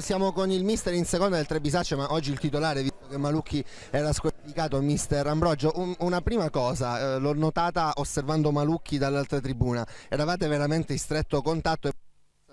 siamo con il mister in seconda del Trebisaccio, ma oggi il titolare, visto che Malucchi era squalificato, mister Ambrogio. Un, una prima cosa, eh, l'ho notata osservando Malucchi dall'altra tribuna, eravate veramente in stretto contatto e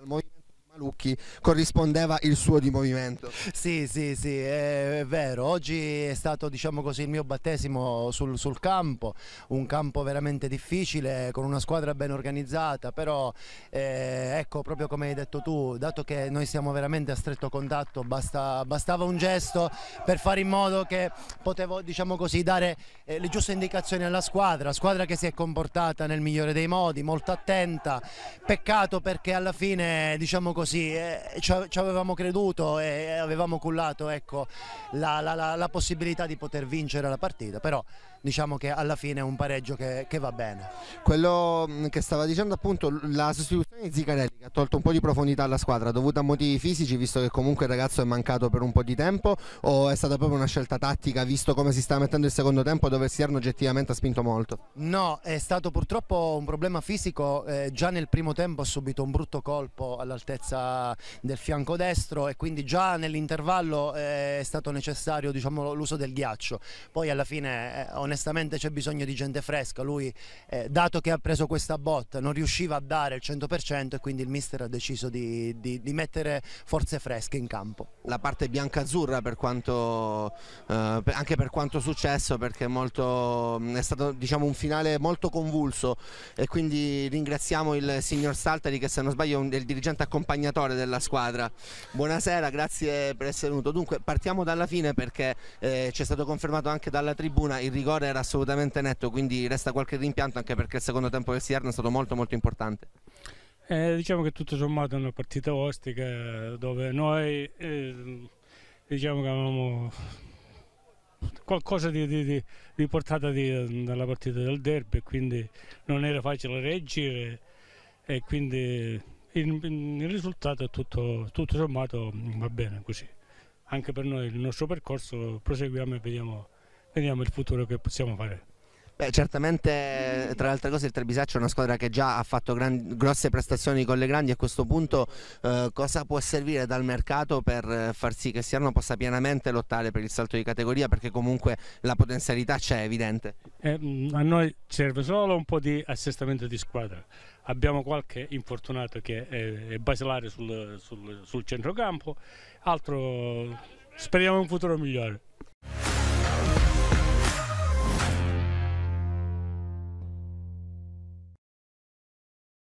il movimento Lucchi corrispondeva il suo di movimento. Sì, sì, sì, è, vero. Oggi è stato, diciamo così, il mio battesimo sul, sul campo, un campo veramente difficile, con una squadra ben organizzata, però eh, ecco, proprio come hai detto tu, dato che noi siamo veramente a stretto contatto, basta, bastava un gesto per fare in modo che potevo, diciamo così, dare eh, le giuste indicazioni alla squadra, squadra che si è comportata nel migliore dei modi, molto attenta, peccato perché alla fine, diciamo così, così, eh, ci, avevamo creduto e avevamo cullato ecco, la, la, la, la, possibilità di poter vincere la partita, però diciamo che alla fine è un pareggio che, che va bene. Quello mm, che stava dicendo appunto, la sostituzione di Zicarelli che ha tolto un po' di profondità alla squadra, dovuta a motivi fisici, visto che comunque il ragazzo è mancato per un po' di tempo, o è stata proprio una scelta tattica, visto come si sta mettendo il secondo tempo, dove Sierno oggettivamente ha spinto molto? No, è stato purtroppo un problema fisico, eh, già nel primo tempo ha subito un brutto colpo all'altezza salvezza del fianco destro e quindi già nell'intervallo eh, è stato necessario diciamo, l'uso del ghiaccio. Poi alla fine eh, onestamente c'è bisogno di gente fresca, lui eh, dato che ha preso questa botta non riusciva a dare il 100% e quindi il mister ha deciso di, di, di mettere forze fresche in campo. La parte bianca-azzurra per quanto, eh, anche per quanto successo perché molto, mm, è stato diciamo, un finale molto convulso e quindi ringraziamo il signor Saltari che se non sbaglio è il dirigente accompagnato accompagnatore della squadra. Buonasera, grazie per essere venuto. Dunque, partiamo dalla fine perché eh, ci è stato confermato anche dalla tribuna il rigore era assolutamente netto, quindi resta qualche rimpianto anche perché il secondo tempo del Sierra è stato molto molto importante. Eh, diciamo che tutto sommato è una partita ostica eh, dove noi eh, diciamo che avevamo qualcosa di, di, di, di portata dalla partita del derby, quindi non era facile reggere e quindi il, il risultato è tutto, tutto sommato mm, va bene così. Anche per noi il nostro percorso proseguiamo e vediamo, vediamo il futuro che possiamo fare. Beh, certamente tra le altre cose il Trebisaccio è una squadra che già ha fatto grandi, grosse prestazioni con le grandi, a questo punto eh, cosa può servire dal mercato per eh, far sì che Siano possa pienamente lottare per il salto di categoria perché comunque la potenzialità c'è, evidente? Eh, mm, a noi serve solo un po' di assestamento di squadra, abbiamo qualche infortunato che è, è basilare sul, sul, sul centrocampo, altro speriamo un futuro migliore.